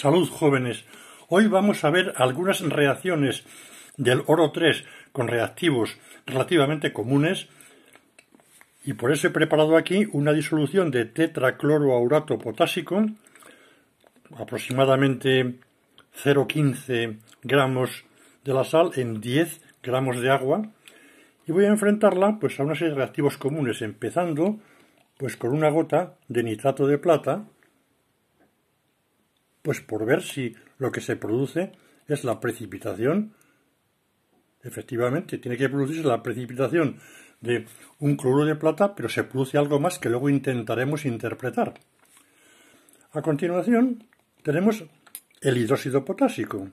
Salud jóvenes. Hoy vamos a ver algunas reacciones del oro 3 con reactivos relativamente comunes y por eso he preparado aquí una disolución de tetracloroaurato potásico aproximadamente 0,15 gramos de la sal en 10 gramos de agua y voy a enfrentarla pues a unos serie reactivos comunes empezando pues con una gota de nitrato de plata pues por ver si lo que se produce es la precipitación. Efectivamente, tiene que producirse la precipitación de un cloro de plata, pero se produce algo más que luego intentaremos interpretar. A continuación, tenemos el hidróxido potásico.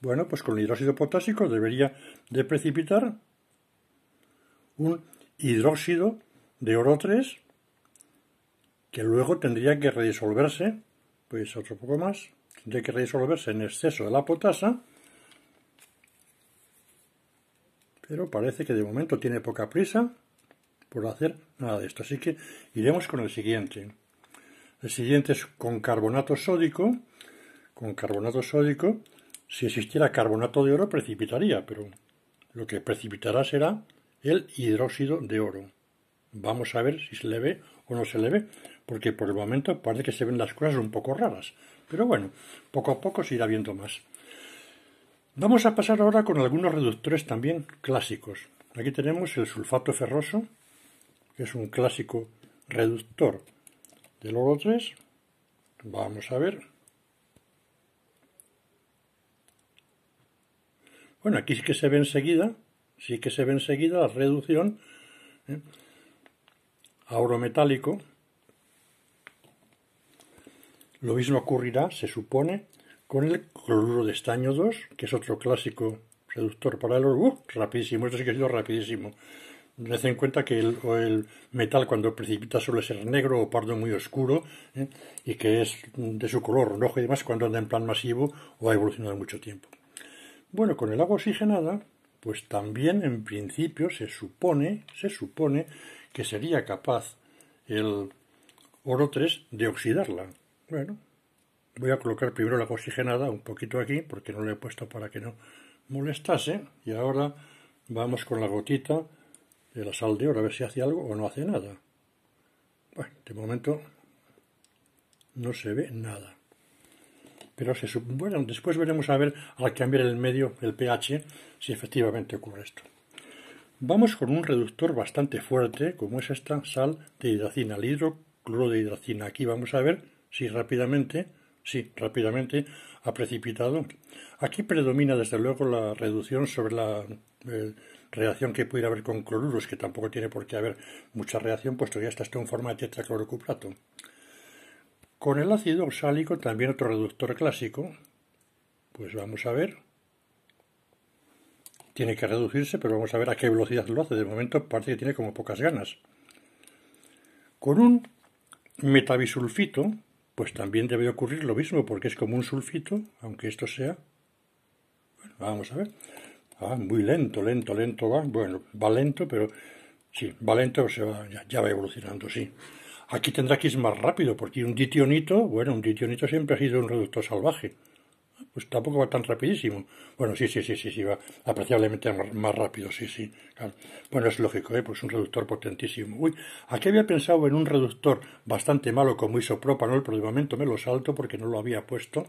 Bueno, pues con el hidróxido potásico debería de precipitar un hidróxido de oro 3 que luego tendría que redisolverse pues otro poco más. Tendré que resolverse en exceso de la potasa. Pero parece que de momento tiene poca prisa por hacer nada de esto. Así que iremos con el siguiente. El siguiente es con carbonato sódico. Con carbonato sódico, si existiera carbonato de oro, precipitaría, pero lo que precipitará será el hidróxido de oro. Vamos a ver si se leve o no se leve porque por el momento parece que se ven las cosas un poco raras, pero bueno, poco a poco se irá viendo más. Vamos a pasar ahora con algunos reductores también clásicos. Aquí tenemos el sulfato ferroso, que es un clásico reductor del oro 3. Vamos a ver. Bueno, aquí sí que se ve enseguida, sí que se ve enseguida la reducción ¿eh? a oro metálico, lo mismo ocurrirá, se supone, con el cloruro de estaño 2, que es otro clásico reductor para el oro. Uh, rapidísimo, esto sí que ha sido rapidísimo. Tened en cuenta que el, metal cuando precipita suele ser negro o pardo muy oscuro ¿eh? y que es de su color rojo y demás cuando anda en plan masivo o ha evolucionado mucho tiempo. Bueno, con el agua oxigenada, pues también en principio se supone, se supone que sería capaz el oro 3 de oxidarla, bueno, voy a colocar primero la oxigenada un poquito aquí, porque no lo he puesto para que no molestase. Y ahora vamos con la gotita de la sal de oro, a ver si hace algo o no hace nada. Bueno, de momento no se ve nada. Pero se bueno, después veremos a ver al cambiar el medio, el pH, si efectivamente ocurre esto. Vamos con un reductor bastante fuerte, como es esta sal de hidracina, el hidrocloro de hidracina. Aquí vamos a ver sí rápidamente, sí rápidamente, ha precipitado. Aquí predomina desde luego la reducción sobre la eh, reacción que pudiera haber con cloruros, que tampoco tiene por qué haber mucha reacción, puesto que ya está en forma de tetraclorocuprato. Con el ácido oxálico, también otro reductor clásico, pues vamos a ver. Tiene que reducirse, pero vamos a ver a qué velocidad lo hace. De momento parece que tiene como pocas ganas. Con un metabisulfito, pues también debe ocurrir lo mismo, porque es como un sulfito, aunque esto sea... Bueno, vamos a ver. Ah, muy lento, lento, lento va. Bueno, va lento, pero sí, va lento, se va, ya, va evolucionando, sí. Aquí tendrá que ir más rápido, porque un ditionito, bueno, un ditionito siempre ha sido un reductor salvaje pues tampoco va tan rapidísimo. Bueno, sí, sí, sí, sí, sí, va apreciablemente más rápido, sí, sí. Bueno, es lógico, ¿eh? pues un reductor potentísimo. Uy, aquí había pensado en un reductor bastante malo como isopropanol, pero de momento me lo salto porque no lo había puesto.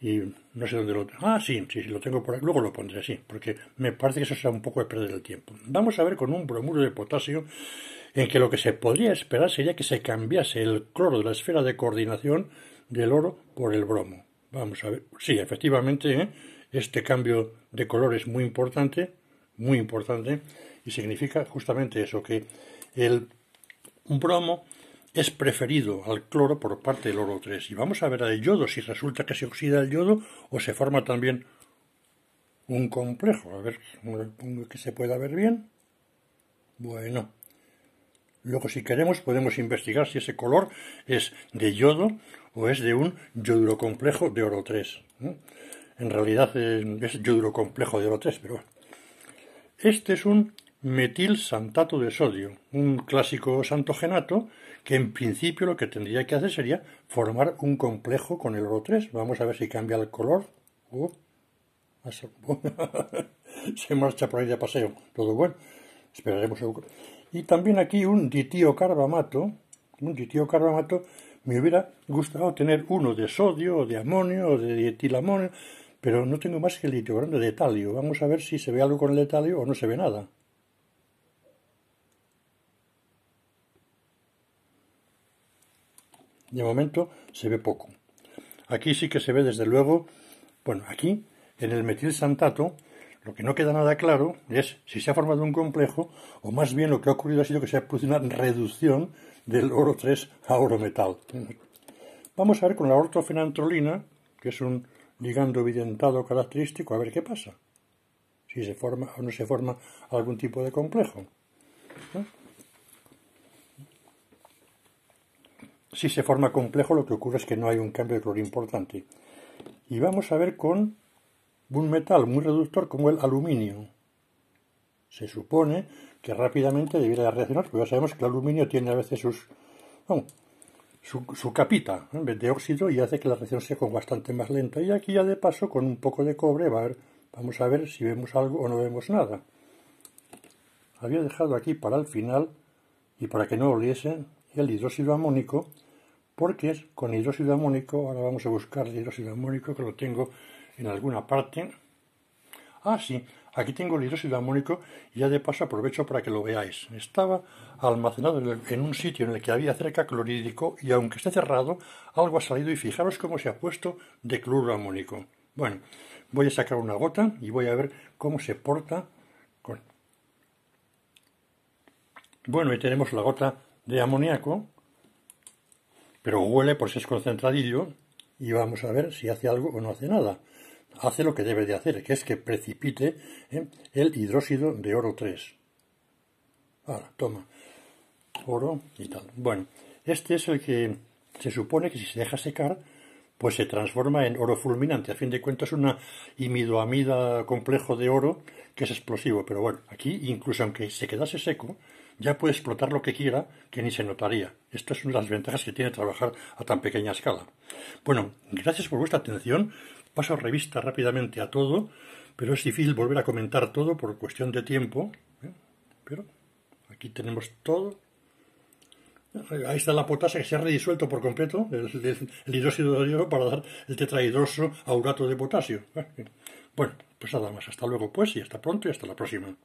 Y no sé dónde lo... Ah, sí, sí, sí, lo tengo por ahí. Luego lo pondré, sí, porque me parece que eso sea un poco de perder el tiempo. Vamos a ver con un bromuro de potasio en que lo que se podría esperar sería que se cambiase el cloro de la esfera de coordinación del oro por el bromo. Vamos a ver. Sí, efectivamente, ¿eh? este cambio de color es muy importante, muy importante, y significa justamente eso, que el bromo es preferido al cloro por parte del oro 3. Y vamos a ver al yodo, si resulta que se oxida el yodo o se forma también un complejo. A ver, que se pueda ver bien. Bueno, Luego, si queremos, podemos investigar si ese color es de yodo o es de un yoduro complejo de oro 3. En realidad eh, es yoduro complejo de oro 3, pero Este es un metil santato de sodio, un clásico santogenato que en principio lo que tendría que hacer sería formar un complejo con el oro 3. Vamos a ver si cambia el color. Oh, se marcha por ahí de paseo. Todo bueno. Esperaremos. Y también aquí un ditío carbamato, un carbamato, me hubiera gustado tener uno de sodio, o de amonio, o de dietilamonio, pero no tengo más que el grande de talio. Vamos a ver si se ve algo con el talio o no se ve nada. De momento se ve poco. Aquí sí que se ve desde luego, bueno, aquí en el metil santato lo que no queda nada claro es si se ha formado un complejo o más bien lo que ha ocurrido ha sido que se ha producido una reducción del oro 3 a oro metal. Vamos a ver con la ortofenantrolina, que es un ligando evidentado característico, a ver qué pasa. Si se forma o no se forma algún tipo de complejo. Si se forma complejo, lo que ocurre es que no hay un cambio de color importante. Y vamos a ver con un metal muy reductor como el aluminio. Se supone que rápidamente debiera reaccionar, pero ya sabemos que el aluminio tiene a veces sus, su, su, capita vez de óxido y hace que la reacción sea con bastante más lenta. Y aquí ya de paso, con un poco de cobre, va vamos a ver si vemos algo o no vemos nada. Había dejado aquí para el final, y para que no oliese, el hidróxido amónico, porque es con hidróxido amónico, ahora vamos a buscar el hidróxido amónico que lo tengo en alguna parte. Ah, sí, aquí tengo el hidróxido amónico y ya de paso aprovecho para que lo veáis. Estaba almacenado en un sitio en el que había cerca clorhídrico y aunque esté cerrado, algo ha salido y fijaros cómo se ha puesto de cloro amónico. Bueno, voy a sacar una gota y voy a ver cómo se porta con... Bueno, y tenemos la gota de amoníaco, pero huele por si es concentradillo y vamos a ver si hace algo o no hace nada hace lo que debe de hacer, que es que precipite ¿eh? el hidróxido de oro 3. Ahora, toma. Oro y tal. Bueno, este es el que se supone que si se deja secar, pues se transforma en oro fulminante. A fin de cuentas, una imidoamida complejo de oro que es explosivo. Pero bueno, aquí, incluso aunque se quedase seco, ya puede explotar lo que quiera, que ni se notaría. es una de las ventajas que tiene trabajar a tan pequeña escala. Bueno, gracias por vuestra atención. Paso revista rápidamente a todo, pero es difícil volver a comentar todo por cuestión de tiempo. ¿eh? Pero aquí tenemos todo. Ahí está la potasa que se ha redisuelto por completo, el, hidróxido de hierro, para dar el tetrahidroso aurato de potasio. Bueno, pues nada más. Hasta luego, pues, y hasta pronto y hasta la próxima.